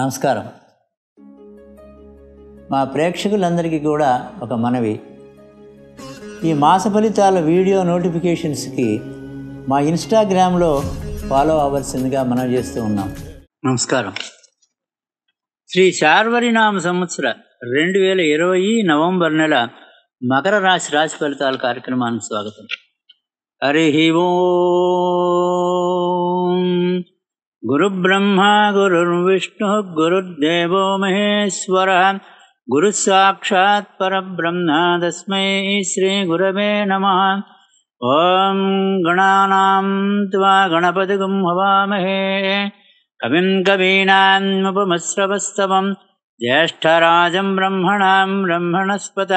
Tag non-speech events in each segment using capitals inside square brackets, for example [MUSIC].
నమస్కారం మా ప్రేక్షకులందరికీ కూడా ఒక మనవి ఈ మాస ఫలితాల వీడియో నోటిఫికేషన్స్కి మా ఇన్స్టాగ్రామ్లో ఫాలో అవ్వాల్సిందిగా మనం చేస్తూ ఉన్నాం నమస్కారం శ్రీ శార్వరినామ సంవత్సర రెండు వేల ఇరవై నవంబర్ నెల మకర రాశి రాశి ఫలితాల కార్యక్రమానికి స్వాగతం హరి ఓ गुरुब्रह्मा गुरुर्विष्णुः गुरुर्देवो महेश्वरः गुरुः परब्रह्म तस्मै श्रीगुरवे नमः ॐ गणानां त्वा गणपतिगुं हवामहे कविं कवीनामुपमश्रवस्तवम् ज्येष्ठराजं ब्रह्मणां ब्रह्मणस्पत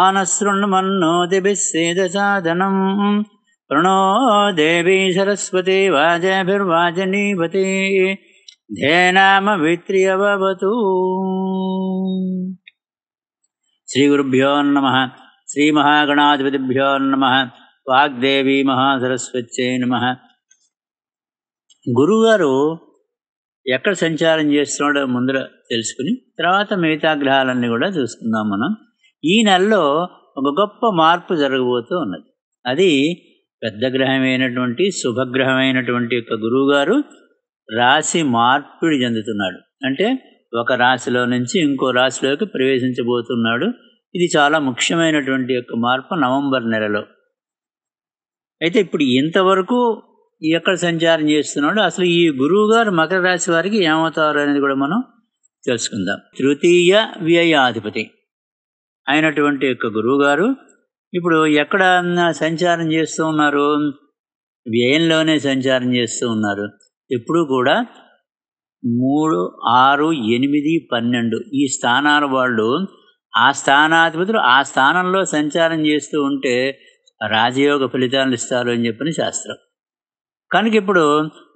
आनसृण्मन्नोदिभिः सेदसाधनम् సరస్వతి వాజభిర్వాజనీపతి देवी सरस्वती శ్రీ గురుభ్యో నమ శ్రీ మహాగణాధిపతిభ్యో నమ వాగ్దేవి మహాసరస్వత్యై నమ గురువుగారు ఎక్కడ సంచారం చేస్తున్నాడో ముందర తెలుసుకుని తర్వాత మిగతా గ్రహాలన్నీ కూడా చూసుకుందాం మనం ఈ నెలలో ఒక గొప్ప మార్పు జరగబోతూ ఉన్నది అది పెద్ద గ్రహమైనటువంటి శుభగ్రహమైనటువంటి యొక్క గురువుగారు రాశి మార్పిడి చెందుతున్నాడు అంటే ఒక రాశిలో నుంచి ఇంకో రాశిలోకి ప్రవేశించబోతున్నాడు ఇది చాలా ముఖ్యమైనటువంటి యొక్క మార్పు నవంబర్ నెలలో అయితే ఇప్పుడు ఇంతవరకు ఎక్కడ సంచారం చేస్తున్నాడు అసలు ఈ గురువు గారు మకర రాశి వారికి ఏమవుతారు అనేది కూడా మనం తెలుసుకుందాం తృతీయ వ్యయాధిపతి అయినటువంటి యొక్క గురువుగారు ఇప్పుడు ఎక్కడ సంచారం చేస్తూ ఉన్నారు వ్యయంలోనే సంచారం చేస్తూ ఉన్నారు ఎప్పుడూ కూడా మూడు ఆరు ఎనిమిది పన్నెండు ఈ స్థానాల వాళ్ళు ఆ స్థానాధిపతులు ఆ స్థానంలో సంచారం చేస్తూ ఉంటే రాజయోగ ఫలితాలు ఇస్తారు అని చెప్పిన శాస్త్రం కనుక ఇప్పుడు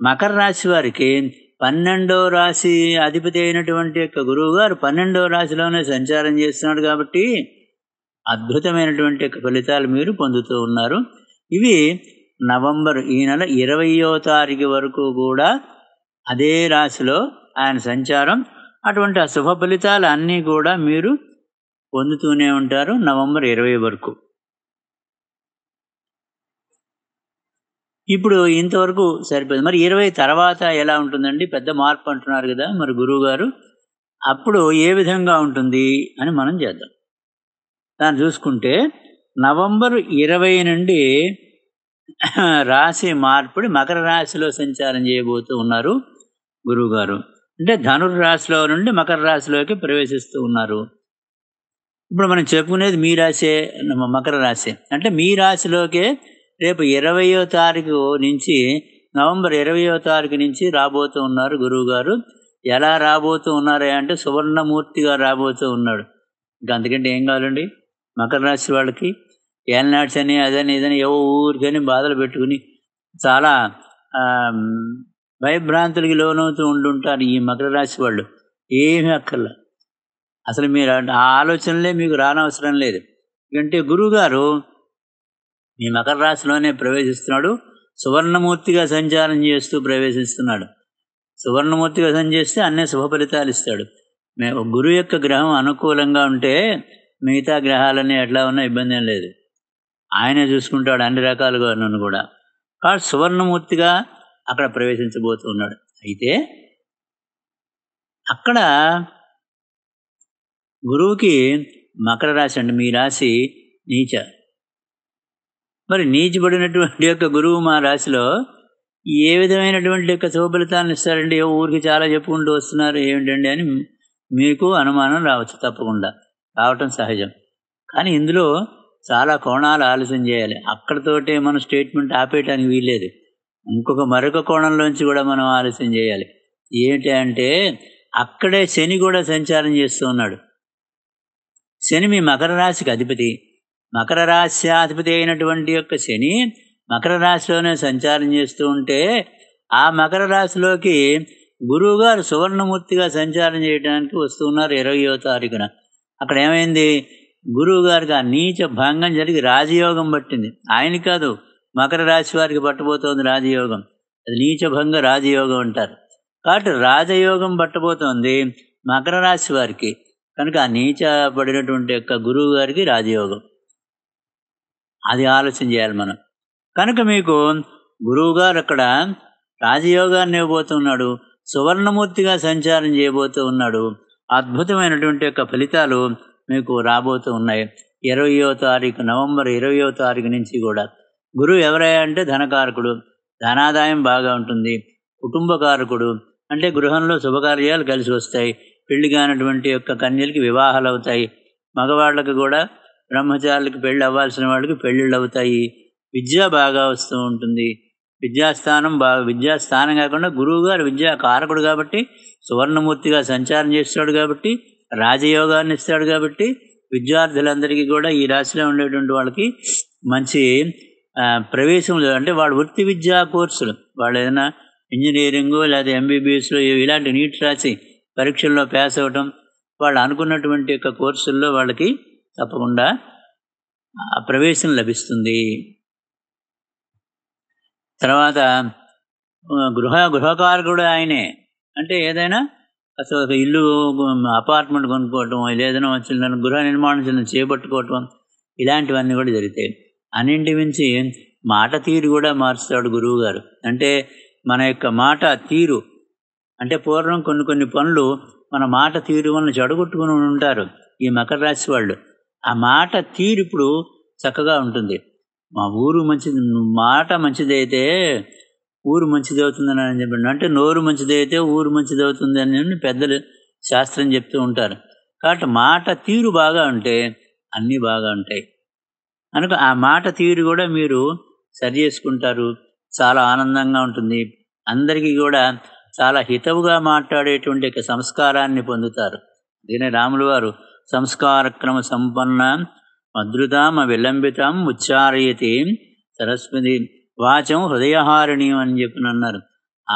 మకర రాశి వారికి పన్నెండో రాశి అధిపతి అయినటువంటి యొక్క గురువు గారు పన్నెండో రాశిలోనే సంచారం చేస్తున్నాడు కాబట్టి అద్భుతమైనటువంటి ఫలితాలు మీరు పొందుతూ ఉన్నారు ఇవి నవంబర్ ఈ నెల ఇరవయో తారీఖు వరకు కూడా అదే రాశిలో ఆయన సంచారం అటువంటి ఆ శుభ ఫలితాలు అన్నీ కూడా మీరు పొందుతూనే ఉంటారు నవంబర్ ఇరవై వరకు ఇప్పుడు ఇంతవరకు సరిపోయింది మరి ఇరవై తర్వాత ఎలా ఉంటుందండి పెద్ద మార్పు అంటున్నారు కదా మరి గురువుగారు అప్పుడు ఏ విధంగా ఉంటుంది అని మనం చేద్దాం దాన్ని చూసుకుంటే నవంబర్ ఇరవై నుండి రాశి మార్పిడి మకర రాశిలో సంచారం చేయబోతూ ఉన్నారు గురువుగారు అంటే రాశిలో నుండి మకర రాశిలోకి ప్రవేశిస్తూ ఉన్నారు ఇప్పుడు మనం చెప్పుకునేది మీ రాశే మకర రాశి అంటే మీ రాశిలోకే రేపు ఇరవయో తారీఖు నుంచి నవంబర్ ఇరవయో తారీఖు నుంచి రాబోతూ ఉన్నారు గురువుగారు ఎలా రాబోతూ ఉన్నారే అంటే సువర్ణమూర్తిగా రాబోతూ ఉన్నాడు ఇంకా అందుకంటే ఏం కావాలండి మకర రాశి వాళ్ళకి ఏలనాట్స్ అని అదని ఇదని ఏవో ఊరికని బాధలు పెట్టుకుని చాలా భయభ్రాంతులకి లోనవుతూ ఉండుంటారు ఈ మకర రాశి వాళ్ళు ఏమీ అక్కర్లా అసలు మీరు ఆ ఆలోచనలే మీకు రానవసరం లేదు ఎందుకంటే గురువుగారు మీ మకర రాశిలోనే ప్రవేశిస్తున్నాడు సువర్ణమూర్తిగా సంచారం చేస్తూ ప్రవేశిస్తున్నాడు సువర్ణమూర్తిగా సంచేస్తే అన్నీ శుభ ఫలితాలు ఇస్తాడు గురువు యొక్క గ్రహం అనుకూలంగా ఉంటే మిగతా గ్రహాలన్నీ ఎట్లా ఉన్నా ఇబ్బంది ఏం లేదు ఆయనే చూసుకుంటాడు అన్ని రకాలుగా నన్ను కూడా కాబట్టి సువర్ణమూర్తిగా అక్కడ ప్రవేశించబోతూ ఉన్నాడు అయితే అక్కడ గురువుకి మకర రాశి అండి మీ రాశి నీచ మరి నీచబడినటువంటి యొక్క గురువు మా రాశిలో ఏ విధమైనటువంటి యొక్క శుభఫలితాన్ని ఇస్తారండి ఊరికి చాలా చెప్పుకుంటూ వస్తున్నారు ఏమిటండి అని మీకు అనుమానం రావచ్చు తప్పకుండా రావటం సహజం కానీ ఇందులో చాలా కోణాలు ఆలస్యం చేయాలి అక్కడతోటే మనం స్టేట్మెంట్ ఆపేయటానికి వీల్లేదు ఇంకొక మరొక కోణంలోంచి కూడా మనం ఆలస్యం చేయాలి ఏంటి అంటే అక్కడే శని కూడా సంచారం చేస్తూ ఉన్నాడు శని మీ మకర రాశికి అధిపతి మకర రాశి అధిపతి అయినటువంటి యొక్క శని మకర రాశిలోనే సంచారం చేస్తూ ఉంటే ఆ మకర రాశిలోకి గురువుగారు సువర్ణమూర్తిగా సంచారం చేయడానికి వస్తున్నారు ఇరవయో తారీఖున అక్కడ ఏమైంది గురువు గారికి ఆ నీచ భంగం జరిగి రాజయోగం పట్టింది ఆయన కాదు మకర రాశి వారికి పట్టబోతోంది రాజయోగం అది నీచభంగ రాజయోగం అంటారు కాబట్టి రాజయోగం పట్టబోతోంది మకర రాశి వారికి కనుక ఆ నీచ పడినటువంటి యొక్క గురువు గారికి రాజయోగం అది ఆలోచన చేయాలి మనం కనుక మీకు గురువు గారు అక్కడ రాజయోగాన్ని ఇవ్వబోతున్నాడు సువర్ణమూర్తిగా సంచారం చేయబోతూ ఉన్నాడు అద్భుతమైనటువంటి యొక్క ఫలితాలు మీకు రాబోతూ ఉన్నాయి ఇరవయో తారీఖు నవంబర్ ఇరవయో తారీఖు నుంచి కూడా గురువు ఎవరయ్యా అంటే ధనకారకుడు ధనాదాయం బాగా ఉంటుంది కుటుంబకారకుడు అంటే గృహంలో శుభకార్యాలు కలిసి వస్తాయి పెళ్లి కానటువంటి యొక్క కన్యలకి వివాహాలు అవుతాయి మగవాళ్ళకి కూడా బ్రహ్మచారులకు పెళ్ళి అవ్వాల్సిన వాళ్ళకి పెళ్ళిళ్ళు అవుతాయి విద్య బాగా వస్తూ ఉంటుంది విద్యాస్థానం బాగా విద్యాస్థానం కాకుండా గురువు గారు విద్యా కారకుడు కాబట్టి సువర్ణమూర్తిగా సంచారం చేస్తాడు కాబట్టి రాజయోగాన్ని ఇస్తాడు కాబట్టి విద్యార్థులందరికీ కూడా ఈ రాశిలో ఉండేటువంటి వాళ్ళకి మంచి ప్రవేశం లేదు అంటే వాళ్ళ వృత్తి విద్యా కోర్సులు వాళ్ళు ఏదైనా ఇంజనీరింగ్ లేదా ఎంబీబీఎస్లో ఇలాంటి నీట్ రాసి పరీక్షల్లో పాస్ అవ్వటం వాళ్ళు అనుకున్నటువంటి యొక్క కోర్సుల్లో వాళ్ళకి తప్పకుండా ప్రవేశం లభిస్తుంది తర్వాత గృహ గృహకారకుడు ఆయనే అంటే ఏదైనా అసలు ఒక ఇల్లు అపార్ట్మెంట్ కొనుక్కోవటం ఏదైనా చిన్న గృహ నిర్మాణం చిన్న చేపట్టుకోవటం ఇలాంటివన్నీ కూడా జరుగుతాయి అన్నింటి మించి మాట తీరు కూడా మారుస్తాడు గురువు గారు అంటే మన యొక్క మాట తీరు అంటే పూర్వం కొన్ని కొన్ని పనులు మన మాట తీరు వలన చెడగొట్టుకుని ఉంటారు ఈ మకర రాశి వాళ్ళు ఆ మాట తీరు ఇప్పుడు చక్కగా ఉంటుంది మా ఊరు మంచిది మాట మంచిదైతే ఊరు మంచిది అవుతుందని ఆయన చెప్పండి అంటే నోరు మంచిది అయితే ఊరు మంచిది అవుతుంది అని పెద్దలు శాస్త్రం చెప్తూ ఉంటారు కాబట్టి మాట తీరు బాగా ఉంటే అన్నీ బాగా ఉంటాయి కనుక ఆ మాట తీరు కూడా మీరు సరి చేసుకుంటారు చాలా ఆనందంగా ఉంటుంది అందరికీ కూడా చాలా హితవుగా మాట్లాడేటువంటి సంస్కారాన్ని పొందుతారు దీని రాములు వారు సంస్కారక్రమ సంపన్న మధురతామ విలంబితం ఉచ్చారయతి సరస్వతి వాచం హృదయహారిణి అని చెప్పిన అన్నారు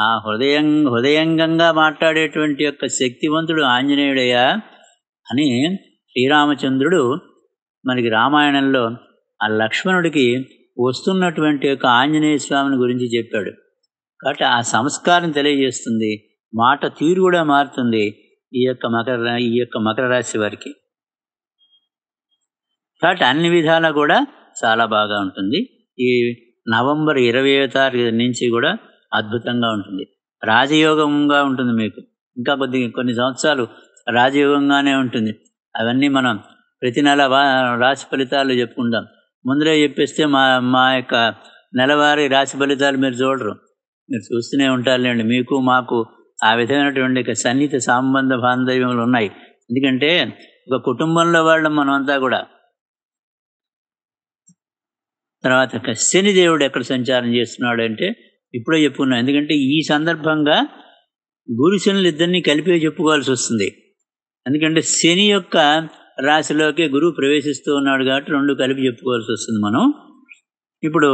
ఆ హృదయం హృదయంగంగా మాట్లాడేటువంటి యొక్క శక్తివంతుడు ఆంజనేయుడయ్యా అని శ్రీరామచంద్రుడు మనకి రామాయణంలో ఆ లక్ష్మణుడికి వస్తున్నటువంటి యొక్క ఆంజనేయ స్వామిని గురించి చెప్పాడు కాబట్టి ఆ సంస్కారం తెలియజేస్తుంది మాట తీరు కూడా మారుతుంది ఈ యొక్క మకర ఈ యొక్క మకర రాశి వారికి కాబట్టి అన్ని విధాలా కూడా చాలా బాగా ఉంటుంది ఈ నవంబర్ ఇరవయో తారీఖు నుంచి కూడా అద్భుతంగా ఉంటుంది రాజయోగంగా ఉంటుంది మీకు ఇంకా కొద్ది కొన్ని సంవత్సరాలు రాజయోగంగానే ఉంటుంది అవన్నీ మనం ప్రతి నెల రాశి ఫలితాలు చెప్పుకుంటాం ముందరే చెప్పేస్తే మా మా యొక్క నెలవారీ రాశి ఫలితాలు మీరు చూడరు మీరు చూస్తూనే ఉంటారులేండి మీకు మాకు ఆ విధమైనటువంటి సన్నిహిత సంబంధ బాంధవ్యములు ఉన్నాయి ఎందుకంటే ఒక కుటుంబంలో వాళ్ళం మనమంతా కూడా తర్వాత శనిదేవుడు ఎక్కడ సంచారం చేస్తున్నాడు అంటే ఇప్పుడే చెప్పుకున్నాం ఎందుకంటే ఈ సందర్భంగా గురు శనులు ఇద్దరినీ కలిపే చెప్పుకోవాల్సి వస్తుంది ఎందుకంటే శని యొక్క రాశిలోకి గురువు ప్రవేశిస్తూ ఉన్నాడు కాబట్టి రెండు కలిపి చెప్పుకోవాల్సి వస్తుంది మనం ఇప్పుడు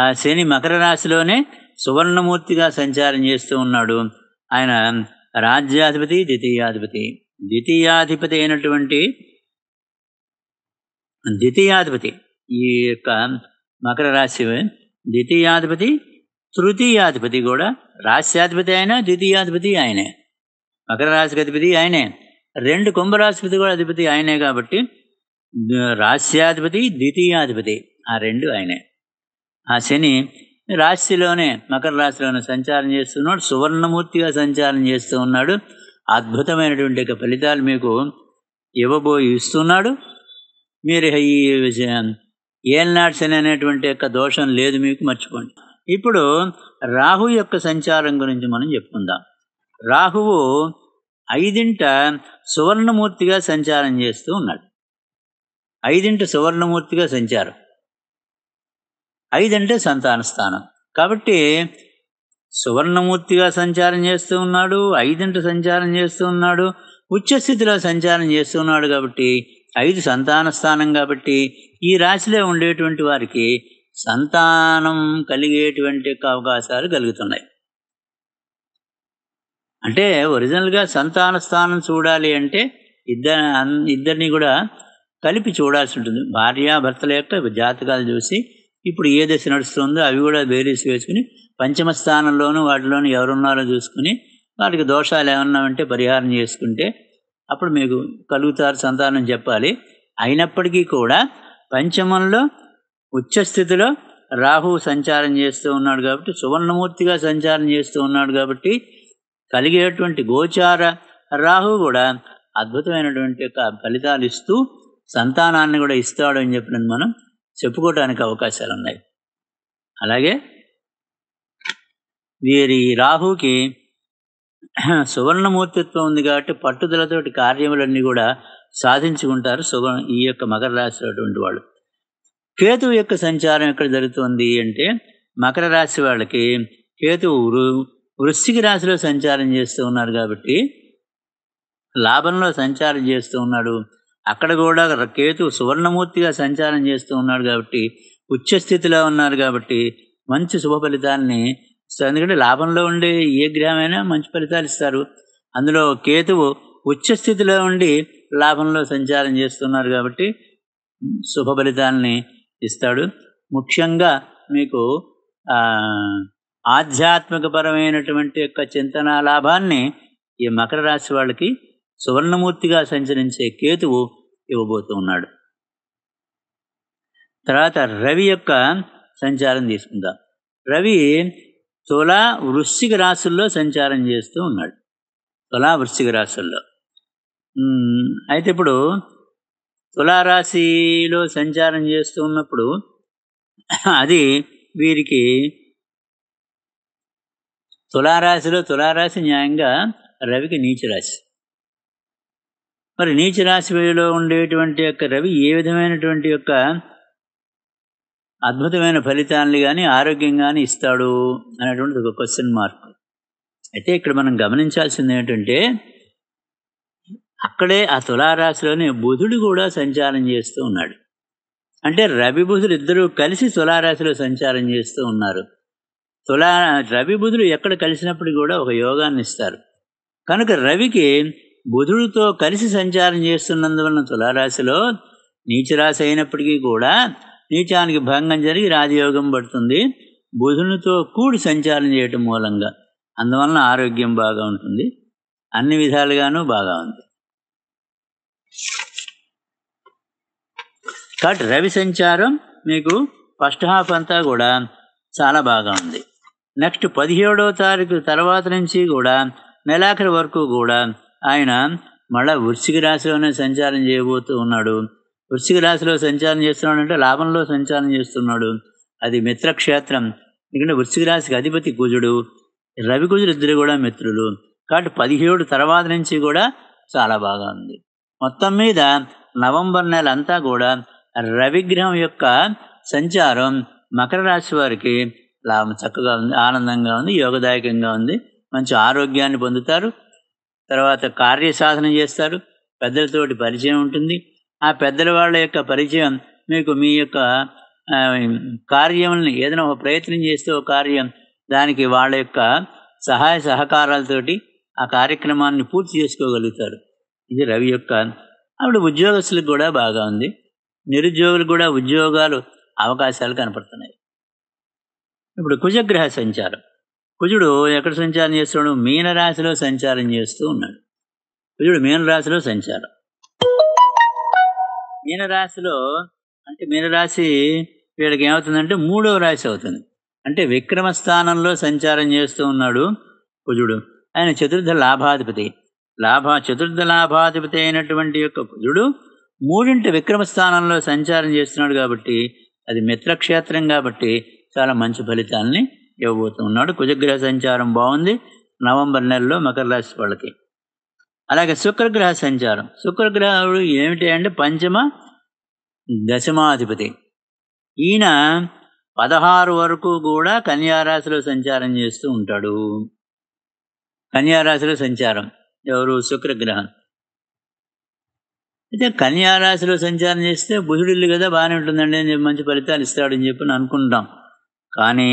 ఆ శని మకర రాశిలోనే సువర్ణమూర్తిగా సంచారం చేస్తూ ఉన్నాడు ఆయన రాజ్యాధిపతి ద్వితీయాధిపతి ద్వితీయాధిపతి అయినటువంటి ద్వితీయాధిపతి ఈ యొక్క మకర రాశి ద్వితీయాధిపతి తృతీయాధిపతి కూడా రాశ్యాధిపతి ఆయన ద్వితీయాధిపతి ఆయనే మకర రాశికి అధిపతి ఆయనే రెండు కుంభరాశిపతి కూడా అధిపతి ఆయనే కాబట్టి రాశ్యాధిపతి ద్వితీయాధిపతి ఆ రెండు ఆయనే ఆ శని రాశిలోనే మకర రాశిలోనే సంచారం చేస్తున్నాడు సువర్ణమూర్తిగా సంచారం చేస్తూ ఉన్నాడు అద్భుతమైనటువంటి ఫలితాలు మీకు ఇవ్వబోయి ఇస్తున్నాడు మీరు ఈ ఏల్ నాట్సన్ అనేటువంటి యొక్క దోషం లేదు మీకు మర్చిపోండి ఇప్పుడు రాహు యొక్క సంచారం గురించి మనం చెప్పుకుందాం రాహువు ఐదింట సువర్ణమూర్తిగా సంచారం చేస్తూ ఉన్నాడు ఐదింట సువర్ణమూర్తిగా సంచారం ఐదంటే సంతాన స్థానం కాబట్టి సువర్ణమూర్తిగా సంచారం చేస్తూ ఉన్నాడు ఐదింట సంచారం చేస్తూ ఉన్నాడు ఉచ్చస్థితిలో సంచారం చేస్తున్నాడు కాబట్టి ఐదు సంతాన స్థానం కాబట్టి ఈ రాశిలో ఉండేటువంటి వారికి సంతానం కలిగేటువంటి అవకాశాలు కలుగుతున్నాయి అంటే ఒరిజినల్గా సంతాన స్థానం చూడాలి అంటే ఇద్దరు ఇద్దరిని కూడా కలిపి చూడాల్సి ఉంటుంది భార్యాభర్తల యొక్క జాతకాలు చూసి ఇప్పుడు ఏ దశ నడుస్తుందో అవి కూడా బేరీస్ వేసుకుని పంచమ స్థానంలోనూ వాటిలోనూ ఎవరున్నారో చూసుకుని వాటికి దోషాలు ఏమన్నా ఉంటే పరిహారం చేసుకుంటే అప్పుడు మీకు కలుగుతారు సంతానం చెప్పాలి అయినప్పటికీ కూడా పంచమంలో ఉచ్చస్థితిలో రాహు సంచారం చేస్తూ ఉన్నాడు కాబట్టి సువర్ణమూర్తిగా సంచారం చేస్తూ ఉన్నాడు కాబట్టి కలిగేటువంటి గోచార రాహు కూడా అద్భుతమైనటువంటి యొక్క ఫలితాలు ఇస్తూ సంతానాన్ని కూడా ఇస్తాడు అని చెప్పినది మనం చెప్పుకోవడానికి అవకాశాలు ఉన్నాయి అలాగే వీరి రాహుకి [CLEARS THROAT] సువర్ణమూర్తిత్వం ఉంది కాబట్టి పట్టుదలతోటి కార్యములన్నీ కూడా సాధించుకుంటారు సువర్ణ ఈ యొక్క మకర అటువంటి వాళ్ళు కేతువు యొక్క సంచారం ఎక్కడ జరుగుతుంది అంటే మకర రాశి వాళ్ళకి కేతువు వృశ్చిక రాశిలో సంచారం చేస్తూ ఉన్నారు కాబట్టి లాభంలో సంచారం చేస్తూ ఉన్నాడు అక్కడ కూడా కేతు సువర్ణమూర్తిగా సంచారం చేస్తూ ఉన్నాడు కాబట్టి ఉచ్చస్థితిలో ఉన్నారు కాబట్టి మంచి శుభ ఫలితాన్ని సో ఎందుకంటే లాభంలో ఉండే ఏ గ్రామైనా మంచి ఫలితాలు ఇస్తారు అందులో కేతువు ఉచ్చ స్థితిలో ఉండి లాభంలో సంచారం చేస్తున్నారు కాబట్టి శుభ ఫలితాలని ఇస్తాడు ముఖ్యంగా మీకు ఆధ్యాత్మికపరమైనటువంటి యొక్క చింతన లాభాన్ని ఈ మకర రాశి వాళ్ళకి సువర్ణమూర్తిగా సంచరించే కేతువు ఇవ్వబోతూ ఉన్నాడు తర్వాత రవి యొక్క సంచారం తీసుకుందాం రవి తులా వృశ్చిక రాశుల్లో సంచారం చేస్తూ ఉన్నాడు తులా వృశ్చిక రాశుల్లో అయితే ఇప్పుడు తులారాశిలో సంచారం చేస్తూ ఉన్నప్పుడు అది వీరికి తులారాశిలో తులారాశి న్యాయంగా రవికి నీచరాశి మరి నీచరాశిలో ఉండేటువంటి యొక్క రవి ఏ విధమైనటువంటి యొక్క అద్భుతమైన ఫలితాన్ని కానీ ఆరోగ్యం కానీ ఇస్తాడు అనేటువంటిది ఒక క్వశ్చన్ మార్క్ అయితే ఇక్కడ మనం గమనించాల్సింది ఏంటంటే అక్కడే ఆ తులారాశిలోనే బుధుడు కూడా సంచారం చేస్తూ ఉన్నాడు అంటే రవి బుధుడు ఇద్దరూ కలిసి తులారాశిలో సంచారం చేస్తూ ఉన్నారు తులా రవి బుధుడు ఎక్కడ కలిసినప్పుడు కూడా ఒక యోగాన్ని ఇస్తారు కనుక రవికి బుధుడితో కలిసి సంచారం చేస్తున్నందువలన తులారాశిలో నీచరాశి అయినప్పటికీ కూడా నీచానికి భంగం జరిగి రాజయోగం పడుతుంది బుధునితో కూడి సంచారం చేయటం మూలంగా అందువలన ఆరోగ్యం బాగా ఉంటుంది అన్ని విధాలుగానూ బాగా ఉంది కాబట్టి రవి సంచారం మీకు ఫస్ట్ హాఫ్ అంతా కూడా చాలా బాగా ఉంది నెక్స్ట్ పదిహేడవ తారీఖు తర్వాత నుంచి కూడా నెలాఖరి వరకు కూడా ఆయన మళ్ళా వృశ్చిక రాశిలోనే సంచారం చేయబోతూ ఉన్నాడు వృశ్చిక రాశిలో సంచారం చేస్తున్నాడు అంటే లాభంలో సంచారం చేస్తున్నాడు అది మిత్రక్షేత్రం ఎందుకంటే వృశ్చిక రాశికి అధిపతి కుజుడు రవి కుజుడు ఇద్దరు కూడా మిత్రులు కాబట్టి పదిహేడు తర్వాత నుంచి కూడా చాలా బాగా ఉంది మొత్తం మీద నవంబర్ నెల అంతా కూడా రవిగ్రహం యొక్క సంచారం మకర రాశి వారికి లాభం చక్కగా ఉంది ఆనందంగా ఉంది యోగదాయకంగా ఉంది మంచి ఆరోగ్యాన్ని పొందుతారు తర్వాత కార్యసాధన చేస్తారు పెద్దలతోటి పరిచయం ఉంటుంది ఆ పెద్దల వాళ్ళ యొక్క పరిచయం మీకు మీ యొక్క కార్యం ఏదైనా ఒక ప్రయత్నం చేస్తే ఒక కార్యం దానికి వాళ్ళ యొక్క సహాయ సహకారాలతోటి ఆ కార్యక్రమాన్ని పూర్తి చేసుకోగలుగుతారు ఇది రవి యొక్క ఆవిడ ఉద్యోగస్తులకు కూడా బాగా ఉంది నిరుద్యోగులకు కూడా ఉద్యోగాలు అవకాశాలు కనపడుతున్నాయి ఇప్పుడు కుజగ్రహ సంచారం కుజుడు ఎక్కడ సంచారం చేస్తున్నాడు మీనరాశిలో సంచారం చేస్తూ ఉన్నాడు కుజుడు మీనరాశిలో సంచారం మీనరాశిలో అంటే మీనరాశి వీళ్ళకి ఏమవుతుందంటే మూడవ రాశి అవుతుంది అంటే విక్రమ స్థానంలో సంచారం చేస్తూ ఉన్నాడు కుజుడు ఆయన చతుర్థ లాభాధిపతి లాభ చతుర్థ లాభాధిపతి అయినటువంటి యొక్క కుజుడు మూడింటి విక్రమ స్థానంలో సంచారం చేస్తున్నాడు కాబట్టి అది మిత్రక్షేత్రం కాబట్టి చాలా మంచి ఫలితాలని ఇవ్వబోతున్నాడు కుజగ్రహ సంచారం బాగుంది నవంబర్ నెలలో మకర రాశి వాళ్ళకి అలాగే శుక్రగ్రహ సంచారం శుక్రగ్రహుడు ఏమిటి అంటే పంచమ దశమాధిపతి ఈయన పదహారు వరకు కూడా కన్యారాశిలో సంచారం చేస్తూ ఉంటాడు కన్యారాశిలో సంచారం ఎవరు శుక్రగ్రహం అయితే కన్యారాశిలో సంచారం చేస్తే బుధుడిల్లు కదా బాగానే ఉంటుందండి అని మంచి ఫలితాలు ఇస్తాడని చెప్పి అనుకుంటాం కానీ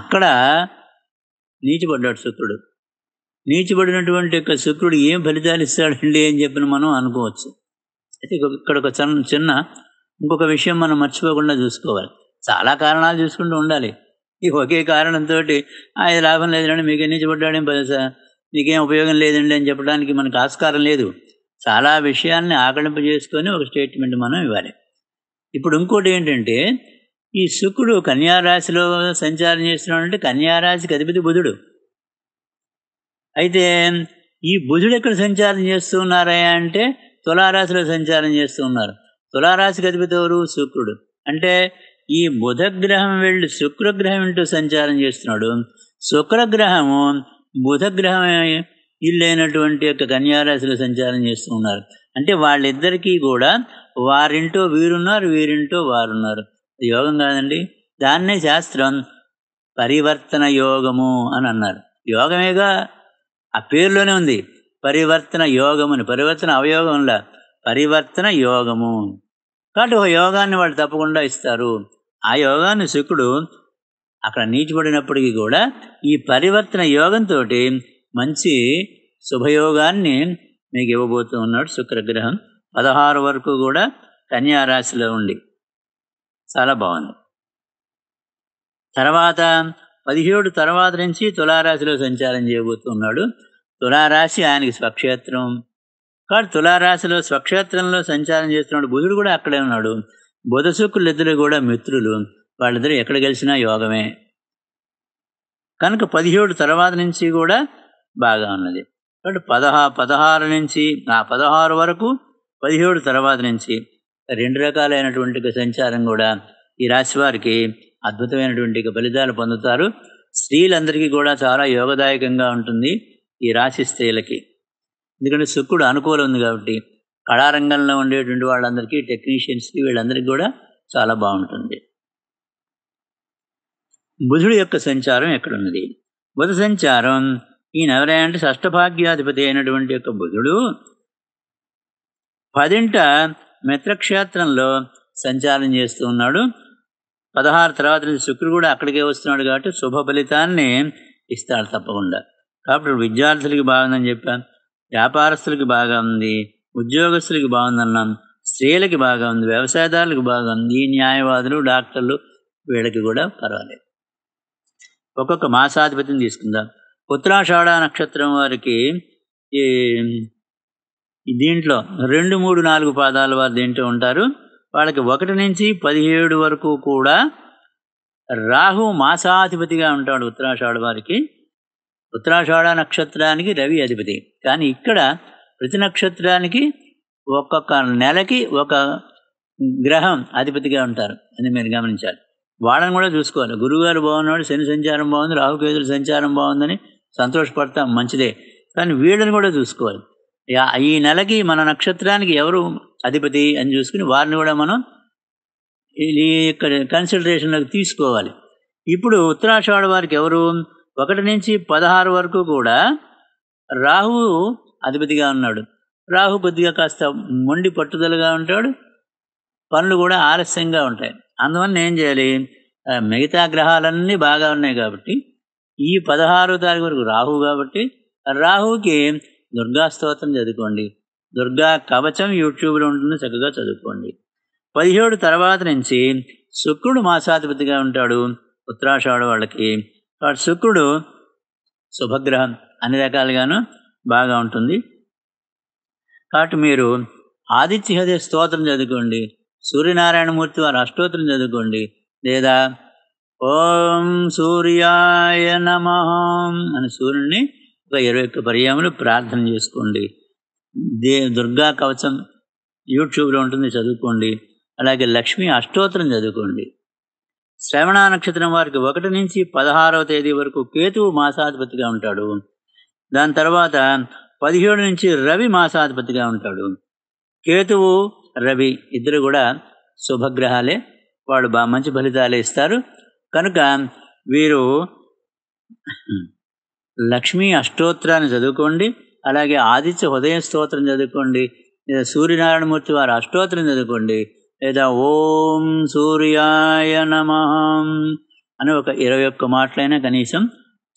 అక్కడ నీచిపడ్డాడు శుక్రుడు నీచబడినటువంటి యొక్క శుక్రుడు ఏం ఫలితాలు ఇస్తాడండి అని చెప్పిన మనం అనుకోవచ్చు అయితే ఇక్కడ ఒక చిన్న చిన్న ఇంకొక విషయం మనం మర్చిపోకుండా చూసుకోవాలి చాలా కారణాలు చూసుకుంటూ ఉండాలి ఈ ఒకే కారణంతో ఆయన లాభం లేదండి మీకు ఎన్నించబడ్డాడేం మీకేం ఉపయోగం లేదండి అని చెప్పడానికి మనకు ఆస్కారం లేదు చాలా విషయాల్ని ఆకలింపు చేసుకొని ఒక స్టేట్మెంట్ మనం ఇవ్వాలి ఇప్పుడు ఇంకోటి ఏంటంటే ఈ శుక్రుడు కన్యారాశిలో సంచారం చేస్తున్నాడు అంటే కన్యారాశికి అధిపతి బుధుడు అయితే ఈ బుధుడు ఎక్కడ సంచారం చేస్తున్నారా అంటే తులారాశిలో సంచారం చేస్తున్నారు ఉన్నారు తులారాశి ఎవరు శుక్రుడు అంటే ఈ బుధగ్రహం వెళ్ళి శుక్రగ్రహం ఇంటూ సంచారం చేస్తున్నాడు శుక్రగ్రహము బుధగ్రహం ఇల్లైనటువంటి యొక్క కన్యారాశిలో సంచారం చేస్తూ ఉన్నారు అంటే వాళ్ళిద్దరికీ కూడా వారింటో వీరున్నారు వీరింటో వారున్నారు యోగం కాదండి దాన్నే శాస్త్రం పరివర్తన యోగము అని అన్నారు యోగమేగా ఆ పేరులోనే ఉంది పరివర్తన యోగముని పరివర్తన అవయోగంలా పరివర్తన యోగము కాబట్టి ఒక యోగాన్ని వాళ్ళు తప్పకుండా ఇస్తారు ఆ యోగాన్ని శుకుడు అక్కడ నీచిపడినప్పటికీ కూడా ఈ పరివర్తన యోగంతో మంచి శుభయోగాన్ని మీకు ఇవ్వబోతూ ఉన్నాడు శుక్రగ్రహం పదహారు వరకు కూడా కన్యారాశిలో ఉండి చాలా బాగుంది తర్వాత పదిహేడు తర్వాత నుంచి తులారాశిలో సంచారం చేయబోతున్నాడు తులారాశి ఆయనకి స్వక్షేత్రం కాదు తులారాశిలో స్వక్షేత్రంలో సంచారం చేస్తున్నాడు బుధుడు కూడా అక్కడే ఉన్నాడు బుధ శుక్రులిద్దరు కూడా మిత్రులు వాళ్ళిద్దరూ ఎక్కడ గెలిచినా యోగమే కనుక పదిహేడు తర్వాత నుంచి కూడా బాగా ఉన్నది కాబట్టి పదహా పదహారు నుంచి ఆ పదహారు వరకు పదిహేడు తర్వాత నుంచి రెండు రకాలైనటువంటి సంచారం కూడా ఈ రాశి వారికి అద్భుతమైనటువంటి ఫలితాలు పొందుతారు స్త్రీలందరికీ కూడా చాలా యోగదాయకంగా ఉంటుంది ఈ రాశి స్త్రీలకి ఎందుకంటే శుక్రుడు అనుకూలం ఉంది కాబట్టి కళారంగంలో ఉండేటువంటి వాళ్ళందరికీ టెక్నీషియన్స్కి వీళ్ళందరికీ కూడా చాలా బాగుంటుంది బుధుడు యొక్క సంచారం ఎక్కడున్నది బుధ సంచారం ఈయన ఎవరైనా అంటే షష్టభాగ్యాధిపతి అయినటువంటి యొక్క బుధుడు పదింట మిత్రక్షేత్రంలో సంచారం చేస్తూ ఉన్నాడు పదహారు తర్వాత నుంచి శుక్రుడు కూడా అక్కడికే వస్తున్నాడు కాబట్టి శుభ ఫలితాన్ని ఇస్తాడు తప్పకుండా కాబట్టి విద్యార్థులకి బాగుందని చెప్పాం వ్యాపారస్తులకి బాగా ఉంది ఉద్యోగస్తులకి బాగుందన్నాం స్త్రీలకి బాగా ఉంది వ్యవసాయదారులకు బాగా ఉంది న్యాయవాదులు డాక్టర్లు వీళ్ళకి కూడా పర్వాలేదు ఒక్కొక్క మాసాధిపతిని తీసుకుందాం ఉత్తరాషాఢ నక్షత్రం వారికి ఈ దీంట్లో రెండు మూడు నాలుగు పాదాలు వారు దీంట్లో ఉంటారు వాళ్ళకి ఒకటి నుంచి పదిహేడు వరకు కూడా రాహు మాసాధిపతిగా ఉంటాడు ఉత్తరాషాఢ వారికి ఉత్తరాషాఢ నక్షత్రానికి రవి అధిపతి కానీ ఇక్కడ ప్రతి నక్షత్రానికి ఒక్కొక్క నెలకి ఒక గ్రహం అధిపతిగా ఉంటారు అని మీరు గమనించాలి వాళ్ళని కూడా చూసుకోవాలి గురువుగారు బాగున్నాడు శని సంచారం బాగుంది రాహుకేతుల సంచారం బాగుందని సంతోషపడతాం మంచిదే కానీ వీళ్ళని కూడా చూసుకోవాలి ఈ నెలకి మన నక్షత్రానికి ఎవరు అధిపతి అని చూసుకుని వారిని కూడా మనం ఈ యొక్క కన్సిడరేషన్లోకి తీసుకోవాలి ఇప్పుడు ఉత్తరాషాఢ వారికి ఎవరు ఒకటి నుంచి పదహారు వరకు కూడా రాహువు అధిపతిగా ఉన్నాడు రాహు కొద్దిగా కాస్త మొండి పట్టుదలగా ఉంటాడు పనులు కూడా ఆలస్యంగా ఉంటాయి అందువల్ల ఏం చేయాలి మిగతా గ్రహాలన్నీ బాగా ఉన్నాయి కాబట్టి ఈ పదహారో తారీఖు వరకు రాహు కాబట్టి రాహుకి దుర్గా స్తోత్రం చదువుకోండి దుర్గా కవచం యూట్యూబ్లో ఉంటుంది చక్కగా చదువుకోండి పదిహేడు తర్వాత నుంచి శుక్రుడు మాసాధిపతిగా ఉంటాడు ఉత్తరాషాఢ వాళ్ళకి వాడు శుక్రుడు శుభగ్రహం అన్ని రకాలుగాను బాగా ఉంటుంది కాబట్టి మీరు ఆదిత్యహదే స్తోత్రం చదువుకోండి సూర్యనారాయణమూర్తి వారి అష్టోత్రం చదువుకోండి లేదా ఓం సూర్యాయ నమ అని సూర్యుడిని ఇరవై ఒక్క పర్యాములు ప్రార్థన చేసుకోండి దే దుర్గా కవచం యూట్యూబ్లో ఉంటుంది చదువుకోండి అలాగే లక్ష్మి అష్టోత్తరం చదువుకోండి శ్రవణ నక్షత్రం వారికి ఒకటి నుంచి పదహారవ తేదీ వరకు కేతువు మాసాధిపతిగా ఉంటాడు దాని తర్వాత పదిహేడు నుంచి రవి మాసాధిపతిగా ఉంటాడు కేతువు రవి ఇద్దరు కూడా శుభగ్రహాలే వాళ్ళు బాగా మంచి ఫలితాలే ఇస్తారు కనుక వీరు లక్ష్మీ అష్టోత్తరాన్ని చదువుకోండి అలాగే ఆదిత్య హృదయ స్తోత్రం చదువుకోండి లేదా సూర్యనారాయణమూర్తి వారి అష్టోత్తరం చదువుకోండి లేదా ఓం సూర్యాయ నమ అని ఒక ఇరవై ఒక్క మాటలైనా కనీసం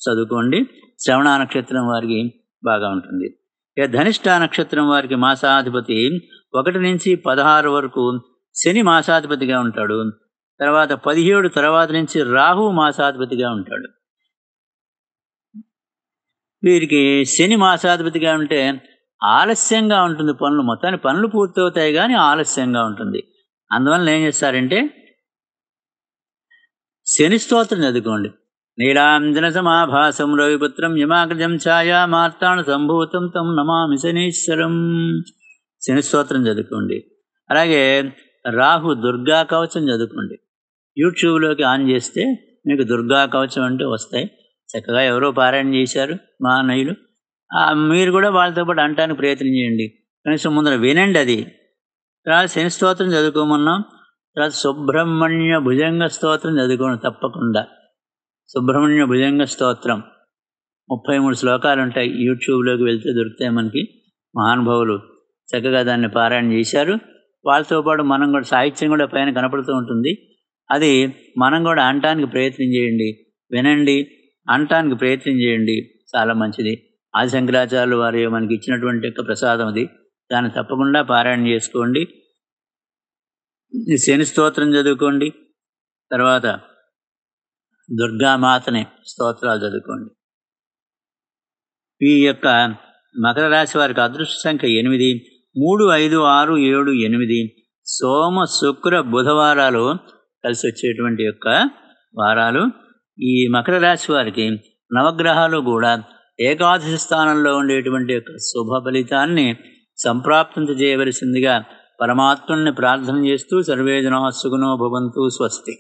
చదువుకోండి శ్రవణ నక్షత్రం వారికి బాగా ఉంటుంది ఇక ధనిష్ట నక్షత్రం వారికి మాసాధిపతి ఒకటి నుంచి పదహారు వరకు శని మాసాధిపతిగా ఉంటాడు తర్వాత పదిహేడు తర్వాత నుంచి రాహు మాసాధిపతిగా ఉంటాడు వీరికి శని మాసాధిపతిగా ఉంటే ఆలస్యంగా ఉంటుంది పనులు మొత్తానికి పనులు పూర్తవుతాయి కానీ ఆలస్యంగా ఉంటుంది అందువల్ల ఏం చేస్తారంటే శని స్తోత్రం చదువుకోండి నీలాంజన సమాభాసం రవిపుత్రం యమాగ్రజం ఛాయా మార్తాణ సంభూతం తం నమామి శనీశ్వరం శని స్తోత్రం చదువుకోండి అలాగే రాహు దుర్గా కవచం చదువుకోండి యూట్యూబ్లోకి ఆన్ చేస్తే మీకు దుర్గా కవచం అంటే వస్తాయి చక్కగా ఎవరో పారాయణ చేశారు మహానయులు మీరు కూడా వాళ్ళతో పాటు అంటానికి ప్రయత్నం చేయండి కనీసం ముందర వినండి అది తర్వాత శని స్తోత్రం చదువుకోమన్నాం తర్వాత సుబ్రహ్మణ్య భుజంగ స్తోత్రం చదువుకోను తప్పకుండా సుబ్రహ్మణ్య భుజంగ స్తోత్రం ముప్పై మూడు శ్లోకాలు ఉంటాయి యూట్యూబ్లోకి వెళ్తే దొరుకుతాయి మనకి మహానుభావులు చక్కగా దాన్ని పారాయణ చేశారు వాళ్ళతో పాటు మనం కూడా సాహిత్యం కూడా పైన కనపడుతూ ఉంటుంది అది మనం కూడా అంటానికి ప్రయత్నం చేయండి వినండి అంటానికి ప్రయత్నం చేయండి చాలా మంచిది ఆది శంకరాచార్యులు వారు మనకి ఇచ్చినటువంటి యొక్క ప్రసాదం అది దాన్ని తప్పకుండా పారాయణ చేసుకోండి శని స్తోత్రం చదువుకోండి తర్వాత దుర్గామాతని స్తోత్రాలు చదువుకోండి ఈ యొక్క మకర రాశి వారికి అదృష్ట సంఖ్య ఎనిమిది మూడు ఐదు ఆరు ఏడు ఎనిమిది సోమ శుక్ర బుధవారాలు కలిసి వచ్చేటువంటి యొక్క వారాలు ఈ మకర రాశి వారికి నవగ్రహాలు కూడా ఏకాదశి స్థానంలో ఉండేటువంటి యొక్క శుభ ఫలితాన్ని సంప్రాప్తం చేయవలసిందిగా పరమాత్ముని ప్రార్థన చేస్తూ సర్వేజనా భవంతు స్వస్తి